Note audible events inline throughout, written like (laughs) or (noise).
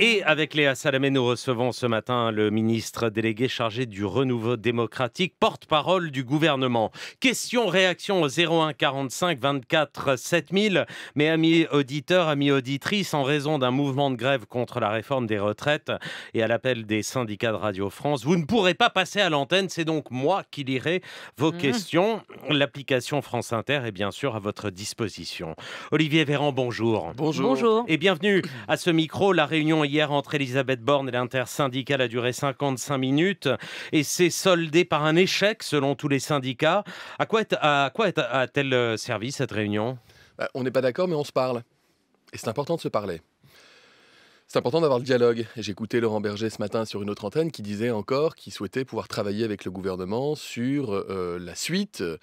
Et avec Léa Salamé, nous recevons ce matin le ministre délégué chargé du renouveau démocratique, porte-parole du gouvernement. Question réaction au 01 45 24 7000. Mes amis auditeurs, amis auditrices, en raison d'un mouvement de grève contre la réforme des retraites et à l'appel des syndicats de Radio France, vous ne pourrez pas passer à l'antenne. C'est donc moi qui lirai vos mmh. questions. L'application France Inter est bien sûr à votre disposition. Olivier Véran, bonjour. Bonjour. bonjour. Et bienvenue à ce micro. La réunion hier entre Elisabeth Borne et l'intersyndicale a duré 55 minutes et s'est soldée par un échec selon tous les syndicats. À quoi, est, à quoi a-t-elle euh, servi cette réunion bah, On n'est pas d'accord, mais on se parle. Et c'est important de se parler. C'est important d'avoir le dialogue. J'écoutais Laurent Berger ce matin sur une autre antenne qui disait encore qu'il souhaitait pouvoir travailler avec le gouvernement sur euh, la suite, euh,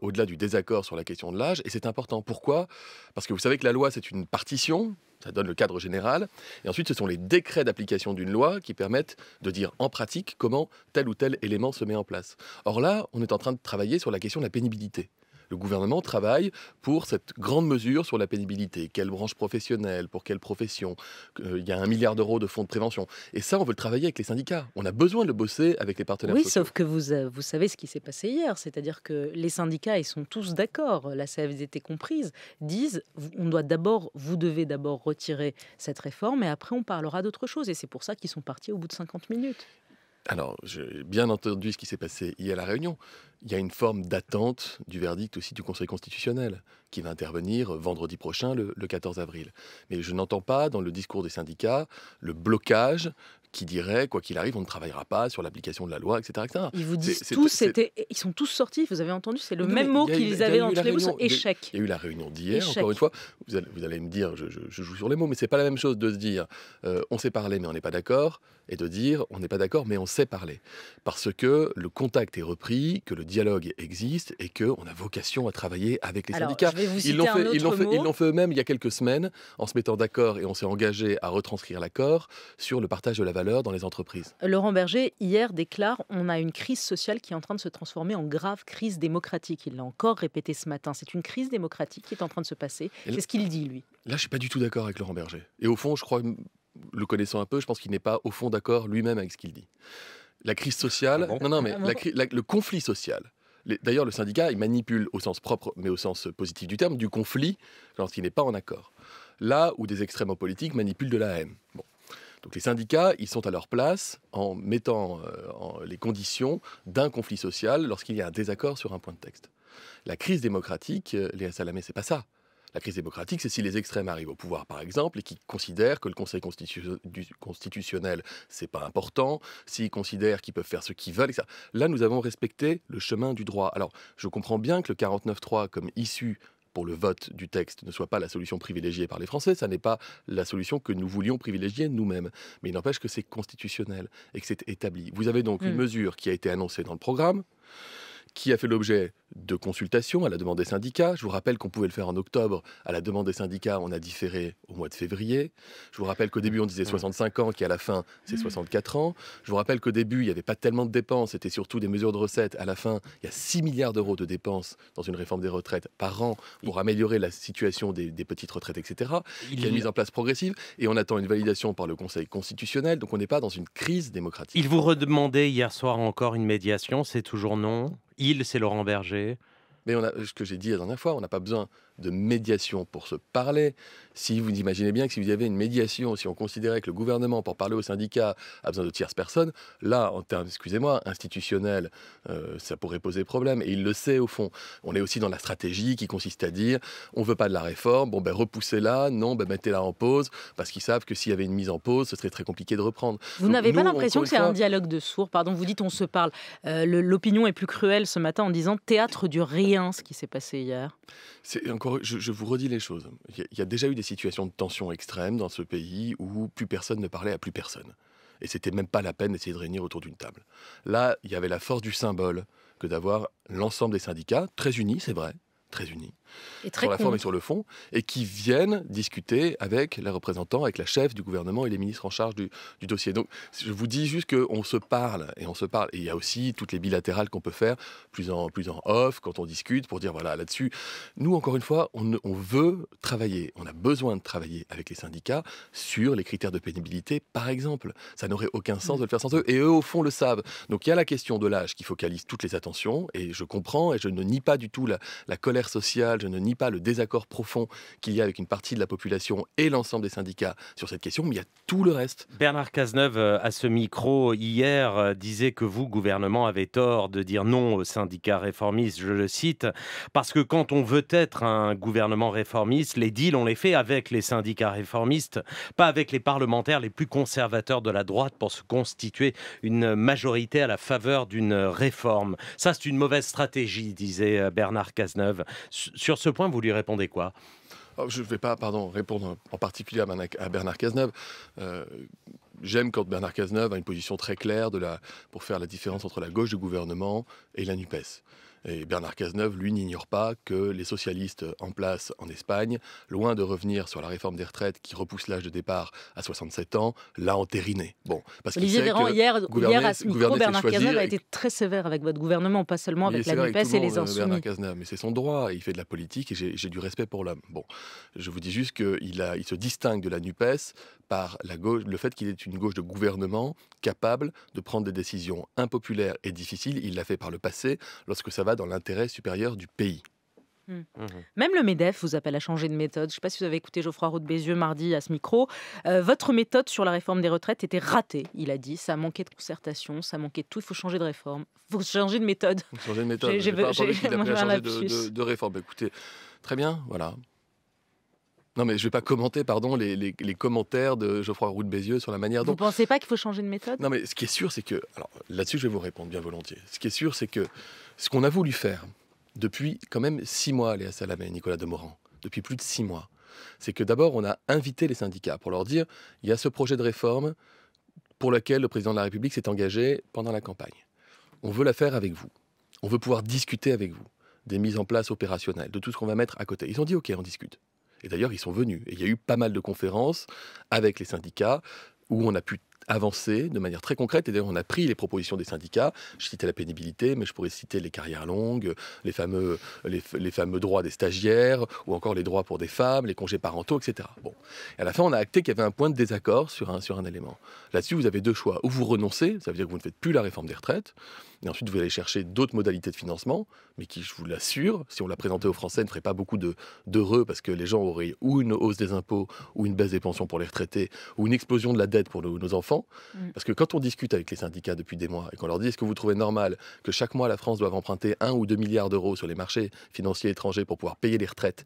au-delà du désaccord sur la question de l'âge. Et c'est important. Pourquoi Parce que vous savez que la loi, c'est une partition ça donne le cadre général. Et ensuite, ce sont les décrets d'application d'une loi qui permettent de dire en pratique comment tel ou tel élément se met en place. Or là, on est en train de travailler sur la question de la pénibilité le gouvernement travaille pour cette grande mesure sur la pénibilité. Quelle branche professionnelle, pour quelle profession euh, Il y a un milliard d'euros de fonds de prévention. Et ça, on veut le travailler avec les syndicats. On a besoin de le bosser avec les partenaires oui, sauf que vous, euh, vous savez ce qui s'est passé hier. C'est-à-dire que les syndicats, ils sont tous d'accord, la CFDT comprise, disent on doit d'abord, vous devez d'abord retirer cette réforme et après on parlera d'autre chose. Et c'est pour ça qu'ils sont partis au bout de 50 minutes. Alors, j'ai bien entendu ce qui s'est passé hier à La Réunion. Il y a une forme d'attente du verdict aussi du Conseil constitutionnel, qui va intervenir vendredi prochain, le, 14 avril. Mais je n'entends pas dans le discours des syndicats le blocage qui dirait, quoi qu'il arrive, on ne travaillera pas sur l'application de la loi, etc. Ils vous disent tous, ils sont tous sortis, vous avez entendu, c'est le même mot qu'ils avaient dans tous les mots, échec. Il y a eu la réunion d'hier, encore une fois, vous allez, me dire, je, joue sur les mots, mais c'est pas la même chose de se dire, euh, on s'est parlé mais on n'est pas d'accord, et de dire, on n'est pas d'accord mais on sait parler. Parce que le contact est repris, que le dialogue existe, et qu'on a vocation à travailler avec les syndicats. Ils l'ont fait, fait eux-mêmes il y a quelques semaines, en se mettant d'accord et on s'est engagé à retranscrire l'accord sur le partage de la valeur dans les entreprises. Laurent Berger, hier, déclare On a une crise sociale qui est en train de se transformer en grave crise démocratique. Il l'a encore répété ce matin. C'est une crise démocratique qui est en train de se passer. C'est ce qu'il dit, lui. Là, je ne suis pas du tout d'accord avec Laurent Berger. Et au fond, je crois, le connaissant un peu, je pense qu'il n'est pas au fond d'accord lui-même avec ce qu'il dit. La crise sociale. Ah non, non, mais ah le conflit social. D'ailleurs, le syndicat, il manipule au sens propre, mais au sens positif du terme, du conflit lorsqu'il n'est pas en accord. Là où des extrêmes en politique manipulent de la haine. Bon. Donc les syndicats, ils sont à leur place en mettant euh, en, les conditions d'un conflit social lorsqu'il y a un désaccord sur un point de texte. La crise démocratique, les euh, Léa Salamé, c'est pas ça. La crise démocratique, c'est si les extrêmes arrivent au pouvoir, par exemple, et qu'ils considèrent que le Conseil constitutionnel, c'est pas important, s'ils considèrent qu'ils peuvent faire ce qu'ils veulent, etc. Là, nous avons respecté le chemin du droit. Alors, je comprends bien que le 49.3, comme issue pour le vote du texte ne soit pas la solution privilégiée par les Français, ça n'est pas la solution que nous voulions privilégier nous-mêmes. Mais il n'empêche que c'est constitutionnel et que c'est établi. Vous avez donc hmm. une mesure qui a été annoncée dans le programme, qui a fait l'objet de consultation à la demande des syndicats. Je vous rappelle qu'on pouvait le faire en octobre à la demande des syndicats, on a différé au mois de février. Je vous rappelle qu'au début on disait 65 ans, qui à la fin c'est 64 mmh. ans. Je vous rappelle qu'au début il n'y avait pas tellement de dépenses, c'était surtout des mesures de recettes. À la fin il y a 6 milliards d'euros de dépenses dans une réforme des retraites par an pour améliorer la situation des, petites retraites, etc. Il y a une mise en place progressive et on attend une validation par le Conseil constitutionnel, donc on n'est pas dans une crise démocratique. Il vous redemandait hier soir encore une médiation, c'est toujours non. Il, c'est Laurent Berger. Mais on a, ce que j'ai dit la dernière fois, on n'a pas besoin de médiation pour se parler. Si vous imaginez bien que si vous avez une médiation, si on considérait que le gouvernement, pour parler aux syndicats, a besoin de tierces personnes, là, en termes, excusez-moi, institutionnels, euh, ça pourrait poser problème. Et il le sait, au fond. On est aussi dans la stratégie qui consiste à dire on veut pas de la réforme, bon, ben repoussez-la, non, ben mettez-la en pause, parce qu'ils savent que s'il y avait une mise en pause, ce serait très compliqué de reprendre. Vous n'avez pas l'impression que c'est un dialogue de sourds, pardon, vous dites on se parle. Euh, l'opinion est plus cruelle ce matin en disant théâtre du rien, ce qui s'est passé hier. C'est encore, je, vous redis les choses. Il y, a déjà eu des situations de tension extrême dans ce pays où plus personne ne parlait à plus personne. Et c'était même pas la peine d'essayer de réunir autour d'une table. Là, il y avait la force du symbole que d'avoir l'ensemble des syndicats, très unis, c'est vrai, très unis, et sur la forme et sur le fond, et qui viennent discuter avec les représentants, avec la chef du gouvernement et les ministres en charge du, dossier. Donc je vous dis juste qu'on se parle et on se parle. Et il y a aussi toutes les bilatérales qu'on peut faire, plus en, plus en off, quand on discute, pour dire voilà, là-dessus. Nous, encore une fois, on, veut travailler, on a besoin de travailler avec les syndicats sur les critères de pénibilité, par exemple. Ça n'aurait aucun sens de le faire sans eux. Et eux, au fond, le savent. Donc il y a la question de l'âge qui focalise toutes les attentions. Et je comprends et je ne nie pas du tout la, la colère sociale je ne nie pas le désaccord profond qu'il y a avec une partie de la population et l'ensemble des syndicats sur cette question, mais il y a tout le reste. Bernard Cazeneuve, euh, à ce micro hier, euh, disait que vous, gouvernement, avez tort de dire non aux syndicats réformistes, je le cite, parce que quand on veut être un gouvernement réformiste, les deals, on les fait avec les syndicats réformistes, pas avec les parlementaires les plus conservateurs de la droite pour se constituer une majorité à la faveur d'une réforme. Ça, c'est une mauvaise stratégie, disait euh, Bernard Cazeneuve. Sur ce point, vous lui répondez quoi oh, je ne vais pas pardon, répondre en particulier à, Bernard Cazeneuve. Euh, j'aime quand Bernard Cazeneuve a une position très claire pour faire la différence entre la gauche du gouvernement et la NUPES. Et Bernard Cazeneuve, lui, n'ignore pas que les socialistes en place en Espagne, loin de revenir sur la réforme des retraites qui repousse l'âge de départ à 67 ans, l'a entériné. Bon, parce que hier, hier, à ce micro, Bernard Cazeneuve a été très sévère avec votre gouvernement, pas seulement avec la NUPES et les euh, Insoumis. Bernard Cazeneuve, mais c'est son droit, il fait de la politique et j'ai du respect pour l'homme. Bon, je vous dis juste qu'il se distingue de la NUPES par la gauche, le fait qu'il est une gauche de gouvernement capable de prendre des décisions impopulaires et difficiles. Il l'a fait par le passé, lorsque ça va dans l'intérêt supérieur du pays. Hmm. Mhm. Même le MEDEF vous appelle à changer de méthode. Je ne sais pas si vous avez écouté Geoffroy Roux de Bézieux mardi à ce micro. Euh, votre méthode sur la réforme des retraites était ratée, il a dit. Ça manquait de concertation, ça manquait de tout. Il faut changer de réforme. Il faut changer de méthode. Changer de méthode. J'ai pas entendu qu'il (laughs) appelait à changer de, de réforme. Écoutez, très bien, voilà. Non, mais je ne vais pas commenter, pardon, les, commentaires de Geoffroy Roux de Bézieux sur la manière dont. Vous ne pensez pas qu'il faut changer de méthode Non, mais ce qui est sûr, c'est que. Alors là-dessus, je vais vous répondre bien volontiers. Ce qui est sûr, c'est que ce qu'on a voulu faire depuis quand même six mois, Léa Salamé et Nicolas Demorand, depuis plus de six mois, c'est que d'abord, on a invité les syndicats pour leur dire il y a ce projet de réforme pour lequel le président de la République s'est engagé pendant la campagne. On veut la faire avec vous. On veut pouvoir discuter avec vous des mises en place opérationnelles, de tout ce qu'on va mettre à côté. Ils ont dit OK, on discute. Et d'ailleurs, ils sont venus. Et il y a eu pas mal de conférences avec les syndicats où on a pu avancé de manière très concrète. Et d'ailleurs, on a pris les propositions des syndicats. Je citais la pénibilité, mais je pourrais citer les carrières longues, les fameux, les, fameux droits des stagiaires, ou encore les droits pour des femmes, les congés parentaux, etc. Bon. Et à la fin, on a acté qu'il y avait un point de désaccord sur un, sur un élément. Là-dessus, vous avez deux choix. Ou vous renoncez, ça veut dire que vous ne faites plus la réforme des retraites. Et ensuite, vous allez chercher d'autres modalités de financement, mais qui, je vous l'assure, si on la présentait aux Français, ne ferait pas beaucoup d'heureux, parce que les gens auraient ou une hausse des impôts, ou une baisse des pensions pour les retraités, ou une explosion de la dette pour nos enfants Mm. Parce que quand on discute avec les syndicats depuis des mois et qu'on leur dit est-ce que vous trouvez normal que chaque mois la France doive emprunter 1 ou 2 milliards d'euros sur les marchés financiers étrangers pour pouvoir payer les retraites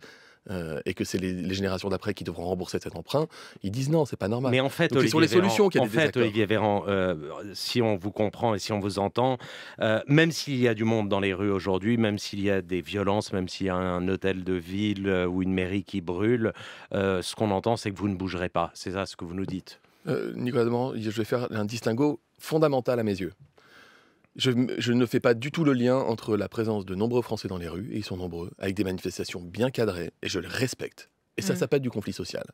euh, et que c'est les, générations d'après qui devront rembourser cet emprunt, ils disent non, c'est pas normal. Mais en fait, Donc, Olivier les solutions en fait, Olivier Véran, euh, si on vous comprend et si on vous entend, euh, même s'il y a du monde dans les rues aujourd'hui, même s'il y a des violences, même s'il y a un hôtel de ville ou une mairie qui brûle, ce qu'on entend, c'est que vous ne bougerez pas. C'est ça ce que vous nous dites. Euh, Nicolas Demand, je vais faire un distinguo fondamental à mes yeux. Je, ne fais pas du tout le lien entre la présence de nombreux Français dans les rues, et ils sont nombreux, avec des manifestations bien cadrées, et je les respecte. Et ça, mm. ça s'appelle du conflit social.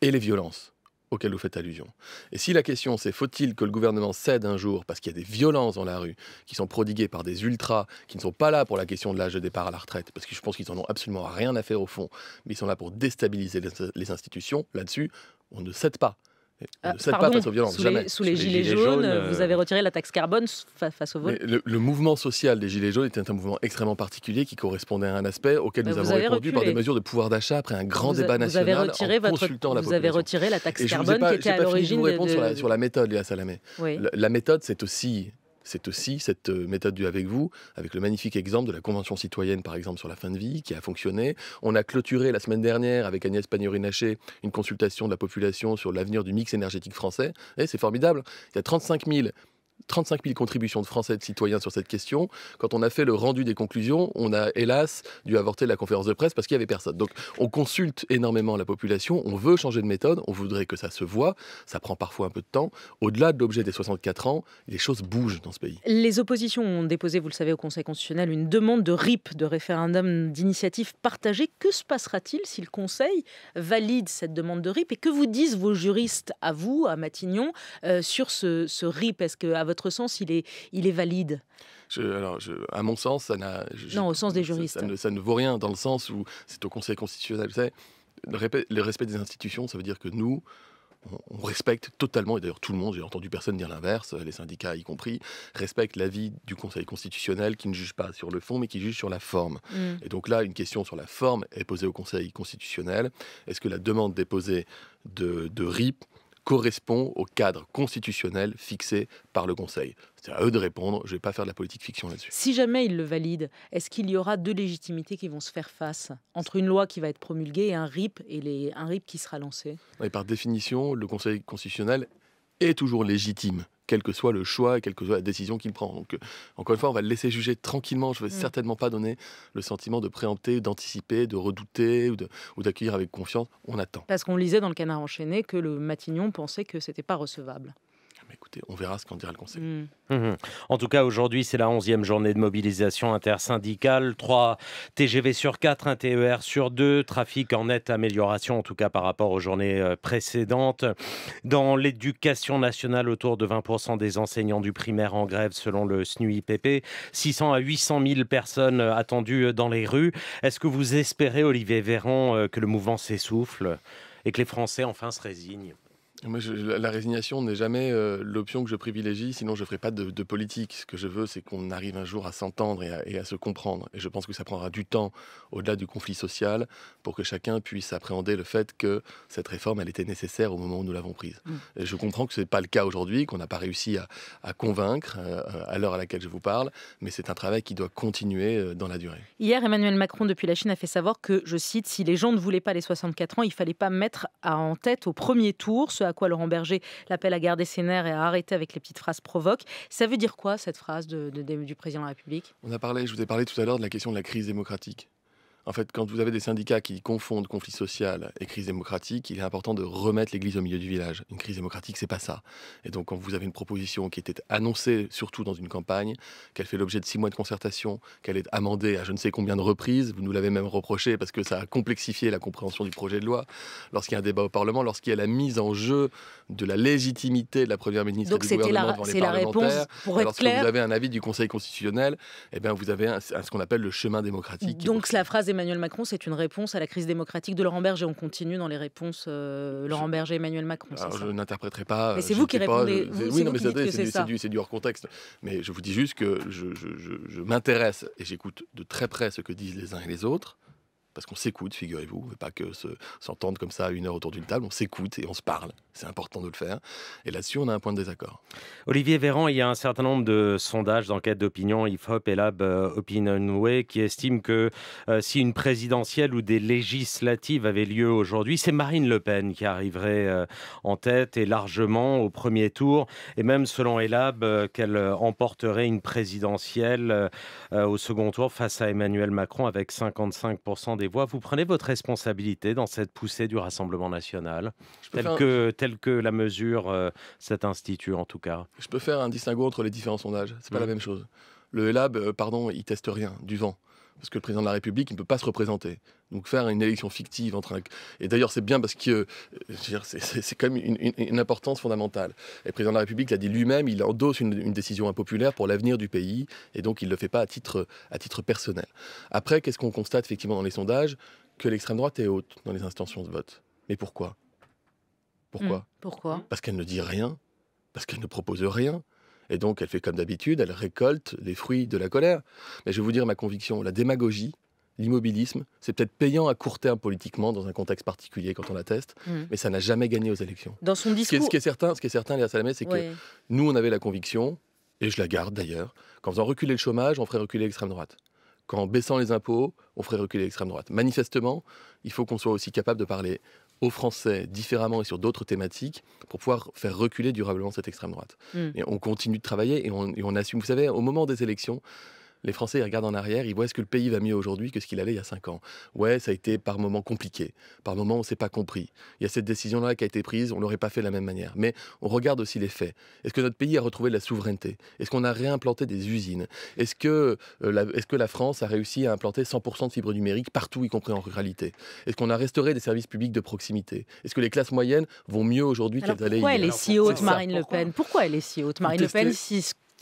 Et les violences auxquelles vous faites allusion. Et si la question c'est faut-il que le gouvernement cède un jour parce qu'il y a des violences dans la rue qui sont prodiguées par des ultras qui ne sont pas là pour la question de l'âge de départ à la retraite, parce que je pense qu'ils n'en ont absolument rien à faire au fond, mais ils sont là pour déstabiliser les institutions, là-dessus, on ne cède pas ne pas face aux violences, sous jamais. Les, sous les, gilets, jaunes, vous avez retiré la taxe carbone face au vol. Le, mouvement social des gilets jaunes était un mouvement extrêmement particulier qui correspondait à un aspect auquel bah, nous avons répondu par des mesures de pouvoir d'achat après un grand débat national vous avez retiré votre, consultant la Vous avez retiré la taxe carbone qui était à l'origine de, de... Sur, la, sur la méthode, Léa Salamé. la méthode, c'est aussi c'est aussi cette euh, méthode du avec vous, avec le magnifique exemple de la Convention citoyenne, par exemple, sur la fin de vie, qui a fonctionné. On a clôturé la semaine dernière, avec Agnès pannier une consultation de la population sur l'avenir du mix énergétique français. Et eh, c'est formidable. Il y a 35 000 35 000 contributions de Français et de citoyens sur cette question. Quand on a fait le rendu des conclusions, on a hélas dû avorter la conférence de presse parce qu'il n'y avait personne. Donc on consulte énormément la population, on veut changer de méthode, on voudrait que ça se voie. ça prend parfois un peu de temps. Au-delà de l'objet des 64 ans, les choses bougent dans ce pays. Les oppositions ont déposé, vous le savez, au Conseil constitutionnel une demande de RIP, de référendum d'initiative partagée. Que se passera-t-il si le Conseil valide cette demande de RIP et que vous disent vos juristes à vous, à Matignon, euh, sur ce, RIP Est-ce que votre sens, il est, il est valide je, alors, je, à mon sens, ça n'a. Non, au sens des juristes. Ça, ne, vaut rien, dans le sens où c'est au Conseil constitutionnel. Savez, le, respect des institutions, ça veut dire que nous, on respecte totalement, et d'ailleurs tout le monde, j'ai entendu personne dire l'inverse, les syndicats y compris, respectent l'avis du Conseil constitutionnel qui ne juge pas sur le fond mais qui juge sur la forme. Mm. Et donc là, une question sur la forme est posée au Conseil constitutionnel. Est-ce que la demande déposée de, de RIP correspond au cadre constitutionnel fixé par le Conseil. C'est à eux de répondre, je ne vais pas faire de la politique fiction là-dessus. Si jamais ils le valident, est-ce qu'il y aura deux légitimités qui vont se faire face entre une loi qui va être promulguée et un RIP, et les... un RIP qui sera lancé et Par définition, le Conseil constitutionnel est toujours légitime quel que soit le choix, et quelle que soit la décision qu'il prend. Donc, euh, encore une fois, on va le laisser juger tranquillement. Je ne vais mm. certainement pas donner le sentiment de préempter, d'anticiper, de redouter ou d'accueillir avec confiance. On attend. Parce qu'on lisait dans le canard enchaîné que le Matignon pensait que c'était pas recevable écoutez, on verra ce qu'en dira le Conseil. Mm. Mhm. En tout cas, aujourd'hui, c'est la 11e journée de mobilisation intersyndicale. 3 TGV sur 4, un TER sur 2, trafic en nette amélioration, en tout cas par rapport aux journées euh, précédentes. Dans l'éducation nationale, autour de 20% des enseignants du primaire en grève, selon le SNUIPP. 600 à 800 000 personnes euh, attendues euh, dans les rues. Est-ce que vous espérez, Olivier Véran, que le mouvement s'essouffle et que les Français enfin se résignent moi, la résignation n'est jamais euh, l'option que je privilégie, sinon je ne ferai pas de, politique. Ce que je veux, c'est qu'on arrive un jour à s'entendre et, à se comprendre. Et je pense que ça prendra du temps, au-delà du conflit social, pour que chacun puisse appréhender le fait que cette réforme, elle était nécessaire au moment où nous l'avons prise. Mm. Et je comprends que ce n'est pas le cas aujourd'hui, qu'on n'a pas réussi à, convaincre euh, à l'heure à laquelle je vous parle, mais c'est un travail qui doit continuer euh, dans la durée. Hier, Emmanuel Macron, depuis la Chine, a fait savoir que, je cite, si les gens ne voulaient pas les 64 ans, il ne fallait pas mettre en tête au premier tour ce à quoi Laurent Berger l'appelle à garder ses nerfs et à arrêter avec les petites phrases provoques. Ça veut dire quoi cette phrase du président de la République On a parlé, je vous ai parlé tout à l'heure de la question de la crise démocratique. En fait, quand vous avez des syndicats qui confondent conflit social et crise démocratique, il est important de remettre l'église au milieu du village. Une crise démocratique, c'est pas ça. Et donc, quand vous avez une proposition qui était annoncée, surtout dans une campagne, qu'elle fait l'objet de six mois de concertation, qu'elle est amendée à je ne sais combien de reprises, vous nous l'avez même reproché parce que ça a complexifié la compréhension du projet de loi, lorsqu'il y a un débat au Parlement, lorsqu'il y a la mise en jeu de la légitimité de la première ministre donc, du gouvernement la, les réponse, pour être lorsque vous avez un avis du Conseil constitutionnel, eh bien, vous avez ce qu'on appelle le chemin démocratique. Donc, la phrase Emmanuel Macron, c'est une réponse à la crise démocratique de Laurent Berger. On continue dans les réponses euh, Laurent Berger, Emmanuel Macron. je n'interpréterai pas. Mais euh, c'est vous qui répondez. oui, c'est du, hors contexte. Mais je vous dis juste que je m'intéresse et j'écoute de très près ce que disent les uns et les autres parce qu'on s'écoute, figurez-vous, On veut pas que s'entendre comme ça à une heure autour d'une table, on s'écoute et on se parle. C'est important de le faire. Et là-dessus, on a un point de désaccord. Olivier Véran, il y a un certain nombre de sondages, d'enquêtes d'opinion, IFOP et Lab euh, Opinion Way, qui estiment que euh, si une présidentielle ou des législatives avaient lieu aujourd'hui, c'est Marine Le Pen qui arriverait euh, en tête et largement au premier tour, et même selon Elab, qu'elle emporterait une présidentielle au second tour face à Emmanuel Macron avec 55% des vous prenez votre responsabilité dans cette poussée du Rassemblement national, telle, que, la mesure euh, cet institut en tout cas. Je peux faire un distinguo entre les différents sondages, c'est pas la mm. même chose. Le ELAB, euh, pardon, il teste rien, du vent parce que le président de la République ne peut pas se représenter. Donc faire une élection fictive entre Et d'ailleurs, c'est bien parce que euh, c'est quand même une, importance fondamentale. Et le président de la République l'a dit lui-même, il endosse une, décision impopulaire pour l'avenir du pays, et donc il ne le fait pas à titre, à titre personnel. Après, qu'est-ce qu'on constate effectivement dans les sondages Que l'extrême droite est haute dans les instances de vote. Mais pourquoi Pourquoi hmm. Pourquoi hmm. Parce qu'elle ne dit rien, parce qu'elle ne propose rien, et donc, elle fait comme d'habitude, elle récolte les fruits de la colère. Mais je vais vous dire ma conviction, la démagogie, l'immobilisme, c'est peut-être payant à court terme politiquement dans un contexte particulier quand on l'atteste, mm. mais ça n'a jamais gagné aux élections. Dans son discours... Ce qui est, certain, ce qui est certain, Léa Salamé, c'est que nous, on avait la conviction, et je la garde d'ailleurs, qu'en faisant reculer le chômage, on ferait reculer l'extrême droite. Qu'en baissant les impôts, on ferait reculer l'extrême droite. Manifestement, il faut qu'on soit aussi capable de parler aux Français différemment et sur d'autres thématiques pour pouvoir faire reculer durablement cette extrême droite. Hmm. Et on continue de travailler et on, et on assume. Vous savez, au moment des élections, les Français regardent en arrière, ils voient est-ce que le pays va mieux aujourd'hui que ce qu'il allait il y a 5 ans. Ouais, ça a été par moments compliqué, par moments on ne s'est pas compris. Il y a cette décision-là qui a été prise, on ne l'aurait pas fait de la même manière. Mais on regarde aussi les faits. Est-ce que notre pays a retrouvé de la souveraineté Est-ce qu'on a réimplanté des usines Est-ce que, euh, la, France a réussi à implanter 100% de fibre numérique partout, y compris en ruralité Est-ce qu'on a restauré des services publics de proximité Est-ce que les classes moyennes vont mieux aujourd'hui qu'elles allaient Pourquoi elle est si haute, Marine Le Pen Pourquoi elle est si haute, Marine Le Pen,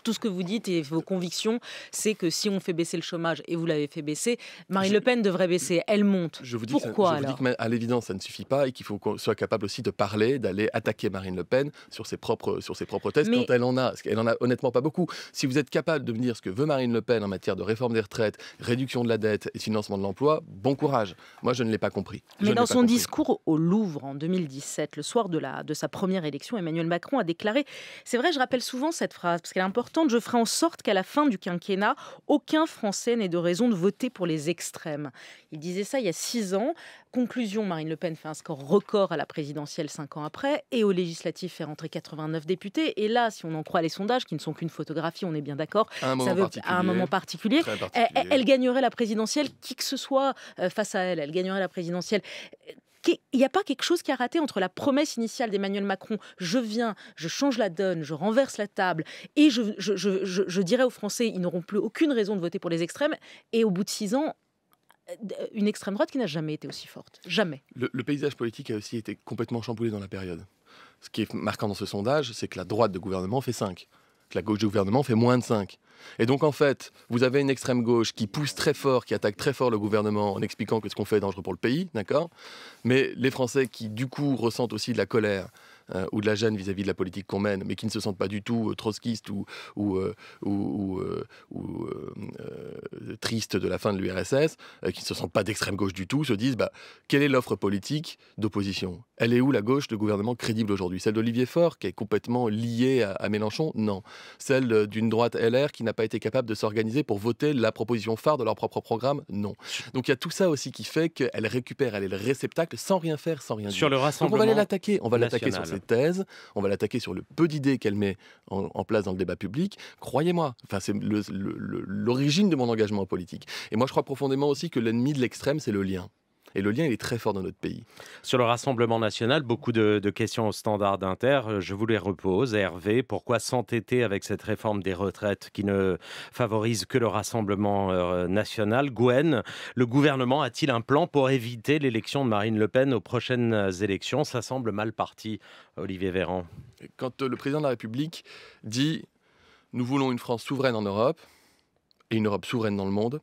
tout ce que vous dites et vos convictions, c'est que si on fait baisser le chômage, et vous l'avez fait baisser, Marine Le Pen devrait baisser. Elle monte. Je vous dis Pourquoi je vous dis que, à l'évidence, ça ne suffit pas et qu'il faut qu'on soit capable aussi de parler, d'aller attaquer Marine Le Pen sur ses propres, sur ses propres thèses quand elle en a. Elle qu'elle en a honnêtement pas beaucoup. Si vous êtes capable de me dire ce que veut Marine Le Pen en matière de réforme des retraites, réduction de la dette et financement de l'emploi, bon courage. Moi, je ne l'ai pas compris. Mais dans son discours au Louvre en 2017, le soir de, la, de sa première élection, Emmanuel Macron a déclaré C'est vrai, je rappelle souvent cette phrase parce qu'elle est importante je ferai en sorte qu'à la fin du quinquennat, aucun Français n'ait de raison de voter pour les extrêmes. Il disait ça il y a six ans. Conclusion, Marine Le Pen fait un score record à la présidentielle cinq ans après et au législatif fait rentrer 89 députés. Et là, si on en croit les sondages, qui ne sont qu'une photographie, on est bien d'accord, à un moment particulier, elle, gagnerait la présidentielle, qui que ce soit euh, face à elle, elle gagnerait la présidentielle il n'y a pas quelque chose qui a raté entre la promesse initiale d'Emmanuel Macron, je viens, je change la donne, je renverse la table, et je, je, dirais aux Français, ils n'auront plus aucune raison de voter pour les extrêmes, et au bout de six ans, euh, une extrême droite qui n'a jamais été aussi forte. Jamais. Le, paysage politique a aussi été complètement chamboulé dans la période. Ce qui est marquant dans ce sondage, c'est que la droite de gouvernement fait 5, que la gauche de gouvernement fait moins de 5. Et donc en fait, vous avez une extrême gauche qui pousse très fort, qui attaque très fort le gouvernement en expliquant que ce qu'on fait est dangereux pour le pays, d'accord Mais les Français qui du coup ressentent aussi de la colère euh, ou de la gêne vis-à-vis de la politique qu'on mène, mais qui ne se sentent pas du tout euh, trotskistes ou, ou, euh, ou, tristes de la fin de l'URSS, qui ne se sentent pas d'extrême gauche du tout, se disent bah, quelle est l'offre politique d'opposition Elle est où la gauche de gouvernement crédible aujourd'hui Celle d'Olivier Faure, qui est complètement liée à, Mélenchon Non. Celle d'une droite LR qui n'a pas été capable de s'organiser pour voter la proposition phare de leur propre programme Non. Donc il y a tout ça aussi qui fait qu'elle récupère, elle est le réceptacle sans rien faire, sans rien dire. Sur le rassemblement. on va l'attaquer, on va l'attaquer sur thèse, on va l'attaquer sur le peu d'idées qu'elle met en, place dans le débat public. Croyez-moi, enfin, c'est l'origine de mon engagement politique. Et moi, je crois profondément aussi que l'ennemi de l'extrême, c'est le lien. Et le lien, est très fort dans notre pays. Sur le Rassemblement national, beaucoup de, questions au standard d'Inter. Euh, je vous les repose. Hervé, pourquoi s'entêter avec cette réforme des retraites qui ne favorise que le Rassemblement euh, national Gwen, le gouvernement a-t-il un plan pour éviter l'élection de Marine Le Pen aux prochaines euh, élections Ça semble mal parti, Olivier Véran. Quand le président de la République dit nous voulons une France souveraine en Europe et une Europe souveraine dans le monde,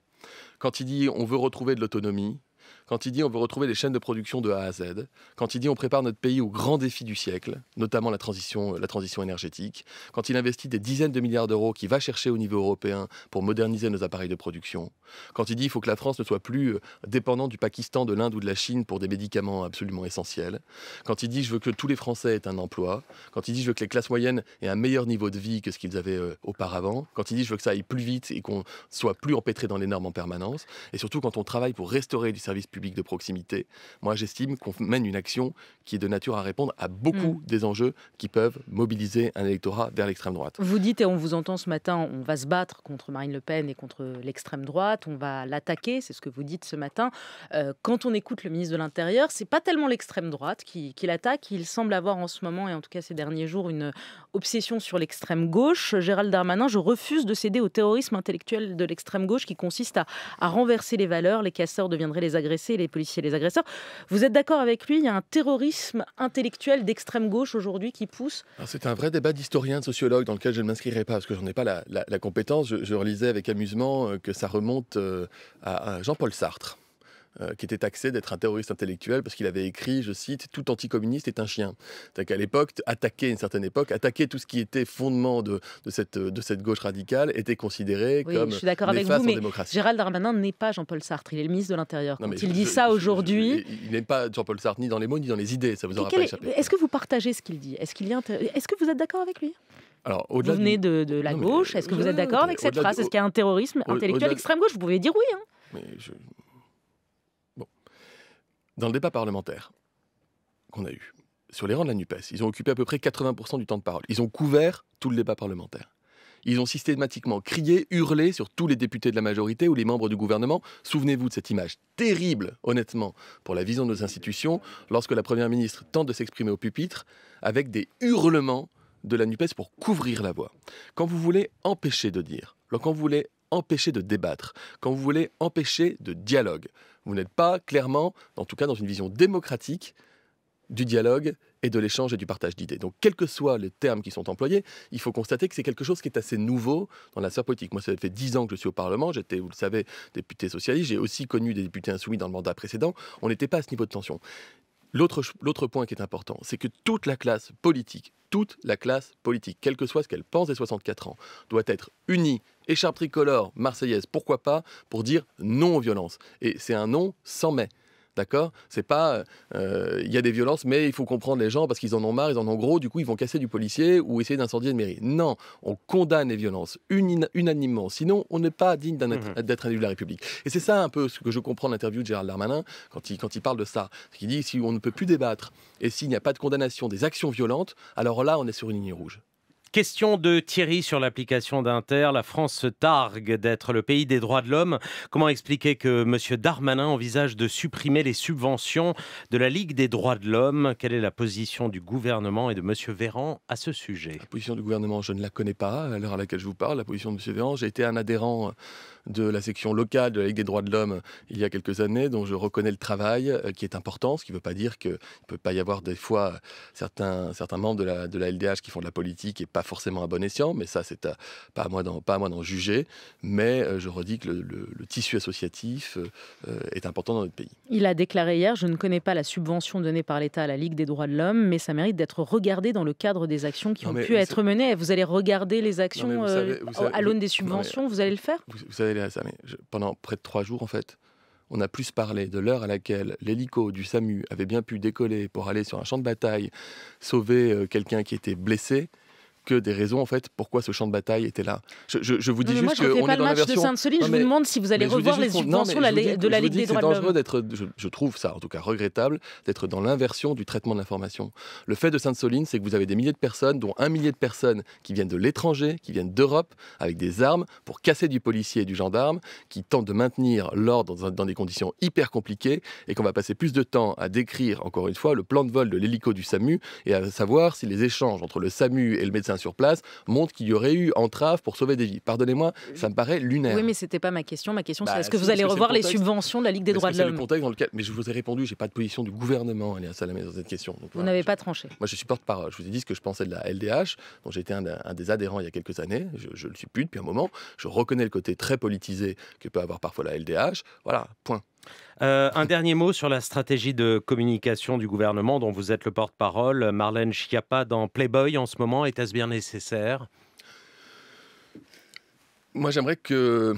quand il dit on veut retrouver de l'autonomie, quand il dit on veut retrouver les chaînes de production de A à Z, quand il dit on prépare notre pays aux grands défis du siècle, notamment la transition, énergétique, quand il investit des dizaines de milliards d'euros qu'il va chercher au niveau européen pour moderniser nos appareils de production, quand il dit il faut que la France ne soit plus euh, dépendante du Pakistan, de l'Inde ou de la Chine pour des médicaments absolument essentiels, quand il dit je veux que tous les Français aient un emploi, quand il dit je veux que les classes moyennes aient un meilleur niveau de vie que ce qu'ils avaient euh, auparavant, quand il dit je veux que ça aille plus vite et qu'on soit plus empêtré dans les normes en permanence, et surtout quand on travaille pour restaurer du service publique de proximité. Moi, j'estime qu'on mène une action qui est de nature à répondre à beaucoup mm. des enjeux qui peuvent mobiliser un électorat vers l'extrême droite. Vous dites, et on vous entend ce matin, on va se battre contre Marine Le Pen et contre l'extrême droite, on va l'attaquer, c'est ce que vous dites ce matin. Euh, quand on écoute le ministre de l'Intérieur, c'est pas tellement l'extrême droite qui, l'attaque, il semble avoir en ce moment, et en tout cas ces derniers jours, une obsession sur l'extrême gauche. Gérald Darmanin, je refuse de céder au terrorisme intellectuel de l'extrême gauche qui consiste à, à renverser les valeurs, les casseurs deviendraient les agresseurs les policiers les agresseurs. Vous êtes d'accord avec lui Il y a un terrorisme intellectuel d'extrême gauche aujourd'hui qui pousse C'est un vrai débat d'historien, de sociologue, dans lequel je ne m'inscrirai pas, parce que n'en ai pas la, compétence. Je, relisais avec amusement euh, que ça remonte euh, à Jean-Paul Sartre. Euh, qui était taxé d'être un terroriste intellectuel parce qu'il avait écrit, je cite, Tout anticommuniste est un chien. C'est-à-dire qu'à l'époque, attaquer, une certaine époque, attaquer tout ce qui était fondement de, cette, de cette gauche radicale était considéré oui, comme. Je suis d'accord avec vous, mais Gérald Darmanin n'est pas Jean-Paul Sartre, il est le ministre de l'Intérieur. Quand il dit ça aujourd'hui. Il n'est pas Jean-Paul Sartre ni dans les mots ni dans les idées, ça vous aura pas échappé. Est-ce que vous partagez ce qu'il dit Est-ce qu'il Est-ce que vous êtes d'accord avec lui alors, vous venez de, la gauche, est-ce que vous êtes d'accord avec cette phrase Est-ce qu'il y a un terrorisme intellectuel extrême gauche Vous pouvez dire oui. Hein. Mais je, dans le débat parlementaire qu'on a eu sur les rangs de la NUPES, ils ont occupé à peu près 80% du temps de parole. Ils ont couvert tout le débat parlementaire. Ils ont systématiquement crié, hurlé sur tous les députés de la majorité ou les membres du gouvernement. Souvenez-vous de cette image terrible, honnêtement, pour la vision de nos institutions, lorsque la Première ministre tente de s'exprimer au pupitre avec des hurlements de la NUPES pour couvrir la voix. Quand vous voulez empêcher de dire, quand vous voulez empêcher de débattre, quand vous voulez empêcher de dialogue, vous n'êtes pas clairement, en tout cas dans une vision démocratique, du dialogue et de l'échange et du partage d'idées. Donc, quels que soient les termes qui sont employés, il faut constater que c'est quelque chose qui est assez nouveau dans la sphère politique. Moi, ça fait dix ans que je suis au Parlement. J'étais, vous le savez, député socialiste. J'ai aussi connu des députés insoumis dans le mandat précédent. On n'était pas à ce niveau de tension. L'autre point qui est important, c'est que toute la classe politique, toute la classe politique, quelle que soit ce qu'elle pense des 64 ans, doit être unie, écharpe tricolore, marseillaise, pourquoi pas, pour dire non aux violences. Et c'est un non sans mais. D'accord C'est pas. Euh, il y a des violences, mais il faut comprendre les gens parce qu'ils en ont marre, ils en ont gros, du coup, ils vont casser du policier ou essayer d'incendier une mairie. Non, on condamne les violences unanimement. Sinon, on n'est pas digne mhm. d'être un de la République. Et c'est ça un peu ce que je comprends de l'interview de Gérald Darmanin quand il, quand il parle de ça. Il dit si on ne peut plus débattre et s'il n'y a pas de condamnation des actions violentes, alors là, on est sur une ligne rouge. Question de Thierry sur l'application d'Inter. La France se targue d'être le pays des droits de l'homme. Comment expliquer que M. Darmanin envisage de supprimer les subventions de la Ligue des droits de l'homme Quelle est la position du gouvernement et de M. Véran à ce sujet La position du gouvernement, je ne la connais pas à l'heure à laquelle je vous parle. La position de M. Véran, j'ai été un adhérent de la section locale de la Ligue des droits de l'homme euh, il y a quelques années, dont je reconnais le travail euh, qui est important, ce qui ne veut pas dire qu'il ne peut pas y avoir des fois euh, certains, certains membres de la, de la LDH qui font de la politique et pas forcément à bon escient, mais ça, c'est pas à moi d'en juger. Mais je redis que le, tissu associatif est important dans notre pays. Il a déclaré hier, je ne connais pas la subvention donnée par l'État à la Ligue des droits de l'homme, mais ça mérite d'être regardé dans le cadre des actions qui ont pu être menées. Vous allez regarder les actions à l'aune des subventions, vous allez le faire vous, pendant près de trois jours, en fait, on a plus parlé de l'heure à laquelle l'hélico du SAMU avait bien pu décoller pour aller sur un champ de bataille, sauver euh, quelqu'un qui était blessé, que des raisons en fait pourquoi ce champ de bataille était là. Je, vous dis juste qu'on est dans l'inversion. version. De Sainte-Soline, je vous demande si vous allez revoir les subventions de la Ligue des droits de l'homme. d'être, je, trouve ça en tout cas regrettable, d'être dans l'inversion du traitement de l'information. Le fait de Sainte-Soline, c'est que vous avez des milliers de personnes, dont un millier de personnes qui viennent de l'étranger, qui viennent d'Europe, avec des armes pour casser du policier et du gendarme, qui tentent de maintenir l'ordre dans, dans des conditions hyper compliquées, et qu'on va passer plus de temps à décrire encore une fois le plan de vol de l'hélico du SAMU et à savoir si les échanges entre le SAMU et le médecin sur place, montre qu'il y aurait eu entrave pour sauver des vies. Pardonnez-moi, ça me paraît lunaire. Oui, mais c'était pas ma question. Ma question, c'est bah, est-ce que vous allez revoir les subventions de la Ligue des droits de l'homme dans lequel. Mais je vous ai répondu, j'ai pas de position du gouvernement, à Salamé, dans cette question. vous n'avez pas tranché. Moi, je supporte porte Je vous ai dit ce que je pensais de la LDH, dont j'étais un, des adhérents il y a quelques années. Je, ne le suis plus depuis un moment. Je reconnais le côté très politisé que peut avoir parfois la LDH. Voilà, point. Euh, un dernier mot sur la stratégie de communication du gouvernement dont vous êtes le porte-parole. Marlène Schiappa dans Playboy en ce moment, est ce bien nécessaire Moi j'aimerais que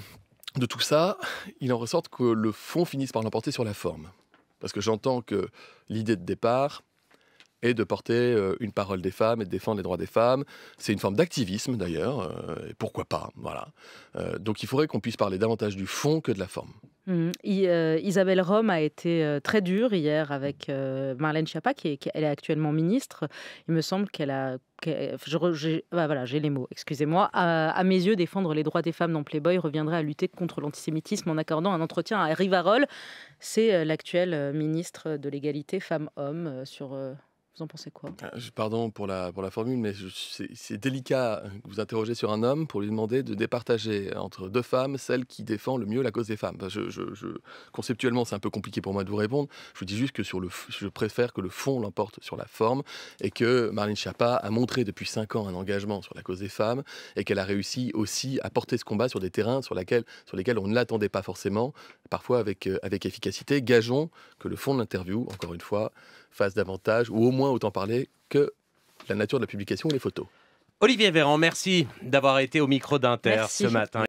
de tout ça, il en ressorte que le fond finisse par l'emporter sur la forme. Parce que j'entends que l'idée de départ, est de porter euh, une parole des femmes et de défendre les droits des femmes. C'est une forme d'activisme d'ailleurs, euh, et pourquoi pas, voilà. donc il faudrait qu'on puisse parler davantage du fond que de la forme. Mmh. Euh, Isabelle Rome a été euh, très dure hier avec euh, Marlène Schiappa, qui est, actuellement ministre. Il me semble qu'elle a. je bah, voilà, j'ai les mots, excusez-moi. À, mes yeux, défendre les droits des femmes dans Playboy reviendrait à lutter contre l'antisémitisme en accordant un entretien à Rivarol. C'est l'actuelle ministre de l'égalité femmes-hommes sur vous en pensez quoi ah, Pardon pour la, pour la formule, mais c'est délicat hein, que vous interrogez sur un homme pour lui demander de départager entre deux femmes celle qui défend le mieux la cause des femmes. Je, conceptuellement, c'est un peu compliqué pour moi de vous répondre. Je vous dis juste que sur le, je préfère que le fond l'emporte sur la forme et que Marlène chapa a montré depuis cinq ans un engagement sur la cause des femmes et qu'elle a réussi aussi à porter ce combat sur des terrains sur, laquelle, sur lesquels on ne l'attendait pas forcément, parfois avec, euh, avec efficacité. Gageons que le fond de l'interview, encore une fois, fasse davantage, ou au moins autant parler, que la nature de la publication ou les photos. Olivier Véran, merci d'avoir été au micro d'Inter ce matin.